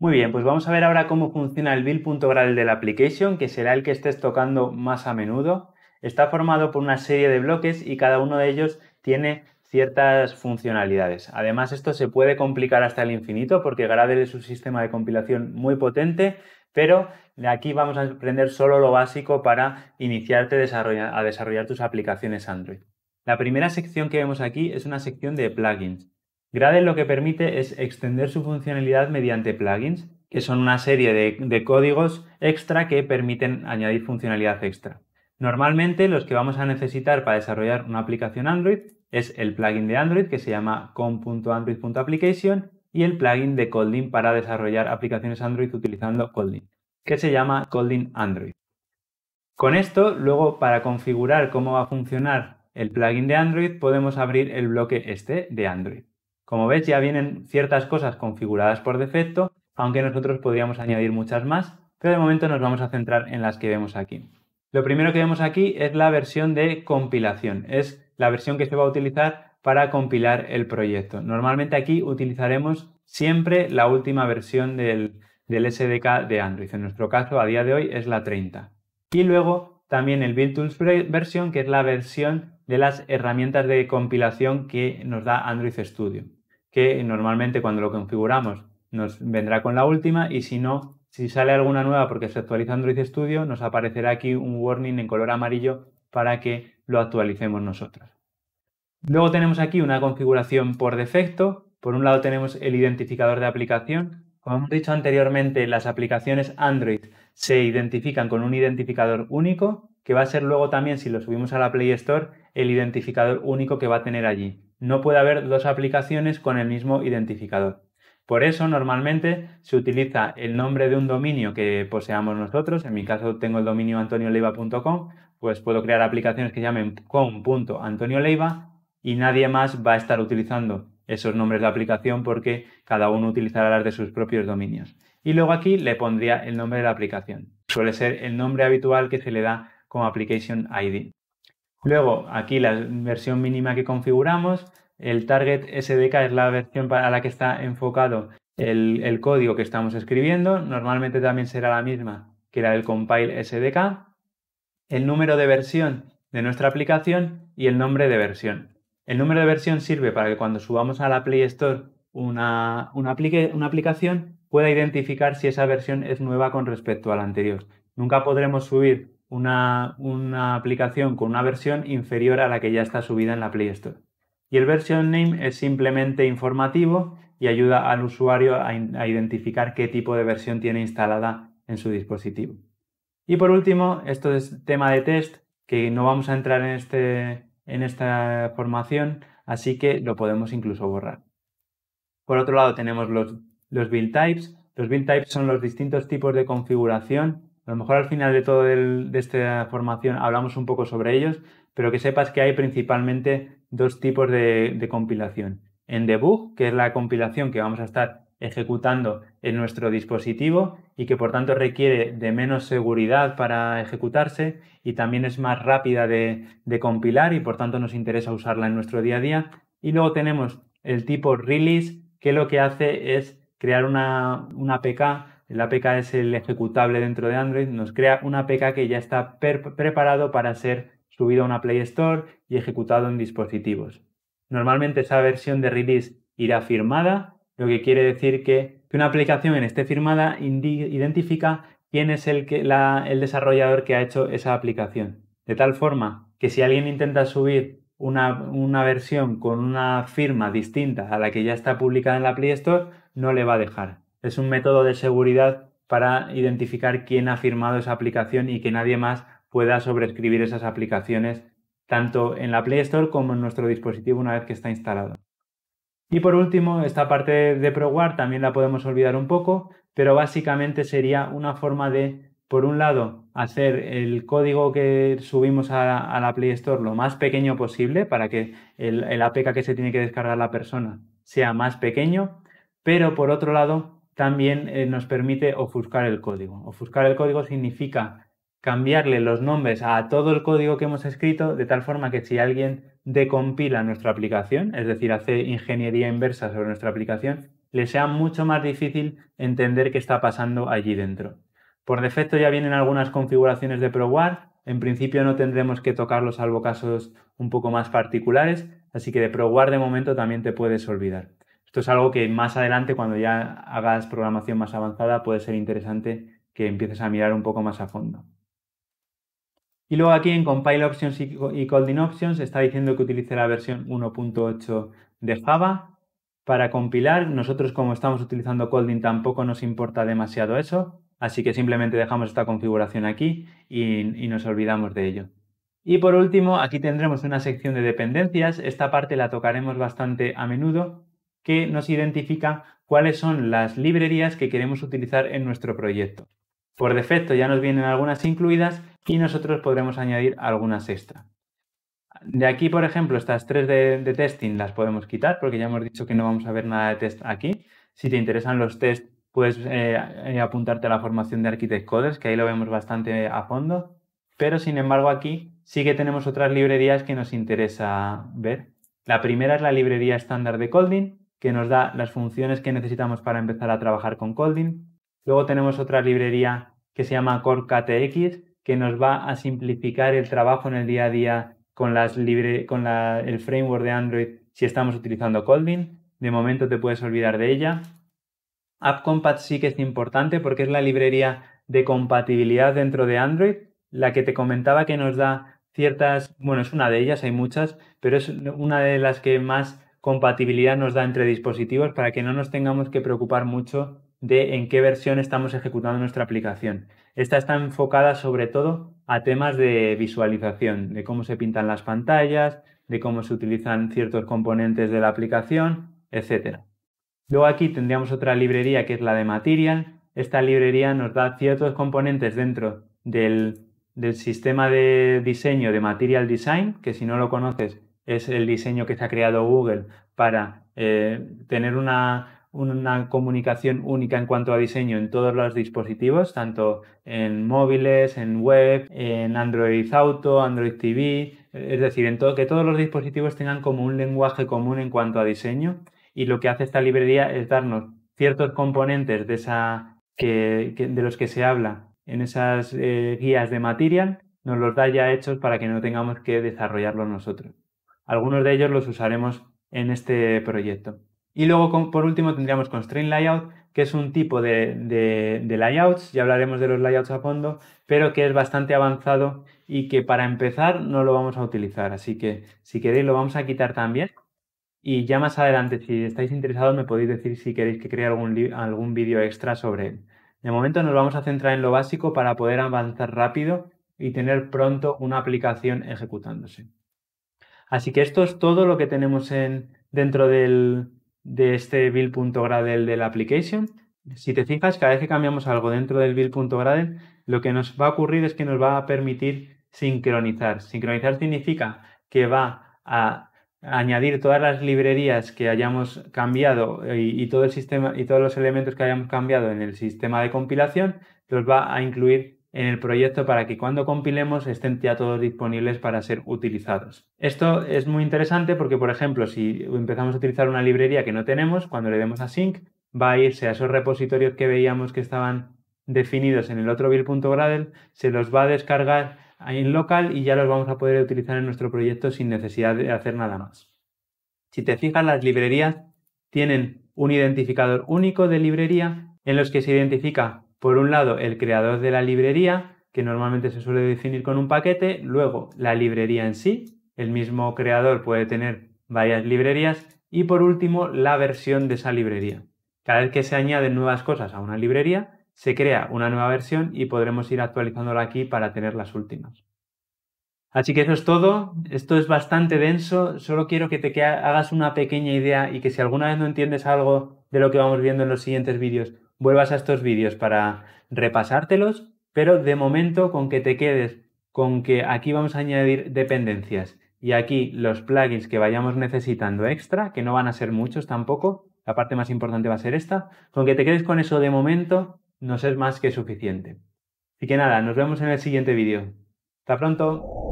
Muy bien, pues vamos a ver ahora cómo funciona el build.gradle de la application, que será el que estés tocando más a menudo. Está formado por una serie de bloques y cada uno de ellos tiene ciertas funcionalidades. Además, esto se puede complicar hasta el infinito porque Gradle es un sistema de compilación muy potente, pero aquí vamos a aprender solo lo básico para iniciarte desarrollar, a desarrollar tus aplicaciones Android. La primera sección que vemos aquí es una sección de plugins. Gradle lo que permite es extender su funcionalidad mediante plugins, que son una serie de, códigos extra que permiten añadir funcionalidad extra. Normalmente los que vamos a necesitar para desarrollar una aplicación Android es el plugin de Android que se llama com.android.application y el plugin de Kotlin para desarrollar aplicaciones Android utilizando Kotlin, que se llama Kotlin Android. Con esto, luego para configurar cómo va a funcionar el plugin de Android podemos abrir el bloque este de Android. Como ves, ya vienen ciertas cosas configuradas por defecto, aunque nosotros podríamos añadir muchas más, pero de momento nos vamos a centrar en las que vemos aquí. Lo primero que vemos aquí es la versión de compilación, es la versión que se va a utilizar para compilar el proyecto. Normalmente aquí utilizaremos siempre la última versión del, SDK de Android. En nuestro caso, a día de hoy, es la 30. Y luego también el Build Tools version, que es la versión de las herramientas de compilación que nos da Android Studio que normalmente cuando lo configuramos nos vendrá con la última y si no, si sale alguna nueva porque se actualiza Android Studio, nos aparecerá aquí un warning en color amarillo para que lo actualicemos nosotros. Luego tenemos aquí una configuración por defecto. Por un lado tenemos el identificador de aplicación. Como hemos dicho anteriormente, las aplicaciones Android se identifican con un identificador único, que va a ser luego también, si lo subimos a la Play Store, el identificador único que va a tener allí no puede haber dos aplicaciones con el mismo identificador. Por eso normalmente se utiliza el nombre de un dominio que poseamos nosotros. En mi caso tengo el dominio antonioleiva.com, pues puedo crear aplicaciones que llamen com.antonioleiva y nadie más va a estar utilizando esos nombres de aplicación porque cada uno utilizará las de sus propios dominios. Y luego aquí le pondría el nombre de la aplicación. Suele ser el nombre habitual que se le da como Application ID. Luego, aquí la versión mínima que configuramos, el target SDK es la versión para la que está enfocado el, código que estamos escribiendo, normalmente también será la misma que era el compile SDK, el número de versión de nuestra aplicación y el nombre de versión. El número de versión sirve para que cuando subamos a la Play Store una, aplicación pueda identificar si esa versión es nueva con respecto a la anterior. Nunca podremos subir una, aplicación con una versión inferior a la que ya está subida en la Play Store. Y el version name es simplemente informativo y ayuda al usuario a, identificar qué tipo de versión tiene instalada en su dispositivo. Y por último, esto es tema de test, que no vamos a entrar en, este, en esta formación, así que lo podemos incluso borrar. Por otro lado, tenemos los, los build types. Los build types son los distintos tipos de configuración a lo mejor al final de toda esta formación hablamos un poco sobre ellos, pero que sepas que hay principalmente dos tipos de, compilación. En debug, que es la compilación que vamos a estar ejecutando en nuestro dispositivo y que por tanto requiere de menos seguridad para ejecutarse y también es más rápida de, compilar y por tanto nos interesa usarla en nuestro día a día. Y luego tenemos el tipo release que lo que hace es crear una, una APK la APK es el ejecutable dentro de Android, nos crea una APK que ya está preparado para ser subido a una Play Store y ejecutado en dispositivos. Normalmente esa versión de release irá firmada, lo que quiere decir que, una aplicación en esté firmada identifica quién es el, que, el desarrollador que ha hecho esa aplicación. De tal forma que si alguien intenta subir una, versión con una firma distinta a la que ya está publicada en la Play Store, no le va a dejar es un método de seguridad para identificar quién ha firmado esa aplicación y que nadie más pueda sobreescribir esas aplicaciones tanto en la Play Store como en nuestro dispositivo una vez que está instalado. Y por último, esta parte de ProGuard también la podemos olvidar un poco, pero básicamente sería una forma de, por un lado, hacer el código que subimos a la, Play Store lo más pequeño posible para que el, el APK que se tiene que descargar la persona sea más pequeño, pero por otro lado, también eh, nos permite ofuscar el código. Ofuscar el código significa cambiarle los nombres a todo el código que hemos escrito de tal forma que si alguien decompila nuestra aplicación, es decir, hace ingeniería inversa sobre nuestra aplicación, le sea mucho más difícil entender qué está pasando allí dentro. Por defecto ya vienen algunas configuraciones de ProWar, en principio no tendremos que tocarlo salvo casos un poco más particulares, así que de ProWar de momento también te puedes olvidar. Esto es algo que más adelante, cuando ya hagas programación más avanzada, puede ser interesante que empieces a mirar un poco más a fondo. Y luego aquí en Compile Options y Coding Options está diciendo que utilice la versión 1.8 de Java para compilar. Nosotros como estamos utilizando Colding tampoco nos importa demasiado eso, así que simplemente dejamos esta configuración aquí y, nos olvidamos de ello. Y por último, aquí tendremos una sección de dependencias. Esta parte la tocaremos bastante a menudo que nos identifica cuáles son las librerías que queremos utilizar en nuestro proyecto. Por defecto ya nos vienen algunas incluidas y nosotros podremos añadir algunas extra. De aquí, por ejemplo, estas tres de, testing las podemos quitar porque ya hemos dicho que no vamos a ver nada de test aquí. Si te interesan los test, puedes eh, eh, apuntarte a la formación de Architect Coders, que ahí lo vemos bastante a fondo. Pero, sin embargo, aquí sí que tenemos otras librerías que nos interesa ver. La primera es la librería estándar de Coding que nos da las funciones que necesitamos para empezar a trabajar con Colding. Luego tenemos otra librería que se llama Core que nos va a simplificar el trabajo en el día a día con, las con el framework de Android si estamos utilizando Colding. De momento te puedes olvidar de ella. AppCompat sí que es importante porque es la librería de compatibilidad dentro de Android, la que te comentaba que nos da ciertas, bueno, es una de ellas, hay muchas, pero es una de las que más compatibilidad nos da entre dispositivos para que no nos tengamos que preocupar mucho de en qué versión estamos ejecutando nuestra aplicación. Esta está enfocada sobre todo a temas de visualización, de cómo se pintan las pantallas, de cómo se utilizan ciertos componentes de la aplicación, etc. Luego aquí tendríamos otra librería que es la de Material. Esta librería nos da ciertos componentes dentro del, del sistema de diseño de Material Design, que si no lo conoces es el diseño que se ha creado Google para eh, tener una, comunicación única en cuanto a diseño en todos los dispositivos, tanto en móviles, en web, en Android Auto, Android TV, es decir, en todo, que todos los dispositivos tengan como un lenguaje común en cuanto a diseño y lo que hace esta librería es darnos ciertos componentes de, esa, que, de los que se habla en esas eh, guías de material, nos los da ya hechos para que no tengamos que desarrollarlos nosotros. Algunos de ellos los usaremos en este proyecto. Y luego, por último, tendríamos Constraint Layout, que es un tipo de, layouts, ya hablaremos de los layouts a fondo, pero que es bastante avanzado y que para empezar no lo vamos a utilizar. Así que si queréis lo vamos a quitar también. Y ya más adelante, si estáis interesados, me podéis decir si queréis que cree algún, algún vídeo extra sobre él. De momento nos vamos a centrar en lo básico para poder avanzar rápido y tener pronto una aplicación ejecutándose. Así que esto es todo lo que tenemos en, dentro del, de este build.gradle del application. Si te fijas, cada vez que cambiamos algo dentro del build.gradle, lo que nos va a ocurrir es que nos va a permitir sincronizar. Sincronizar significa que va a añadir todas las librerías que hayamos cambiado y, y todo el sistema y todos los elementos que hayamos cambiado en el sistema de compilación, los va a incluir en el proyecto para que cuando compilemos estén ya todos disponibles para ser utilizados. Esto es muy interesante porque, por ejemplo, si empezamos a utilizar una librería que no tenemos, cuando le demos a sync, va a irse a esos repositorios que veíamos que estaban definidos en el otro build.gradle, se los va a descargar en local y ya los vamos a poder utilizar en nuestro proyecto sin necesidad de hacer nada más. Si te fijas, las librerías tienen un identificador único de librería en los que se identifica por un lado, el creador de la librería, que normalmente se suele definir con un paquete, luego la librería en sí, el mismo creador puede tener varias librerías y por último, la versión de esa librería. Cada vez que se añaden nuevas cosas a una librería, se crea una nueva versión y podremos ir actualizándola aquí para tener las últimas. Así que eso es todo. Esto es bastante denso. Solo quiero que te hagas una pequeña idea y que si alguna vez no entiendes algo de lo que vamos viendo en los siguientes vídeos vuelvas a estos vídeos para repasártelos, pero de momento con que te quedes con que aquí vamos a añadir dependencias y aquí los plugins que vayamos necesitando extra, que no van a ser muchos tampoco, la parte más importante va a ser esta, con que te quedes con eso de momento no es más que suficiente. Así que nada, nos vemos en el siguiente vídeo. Hasta pronto.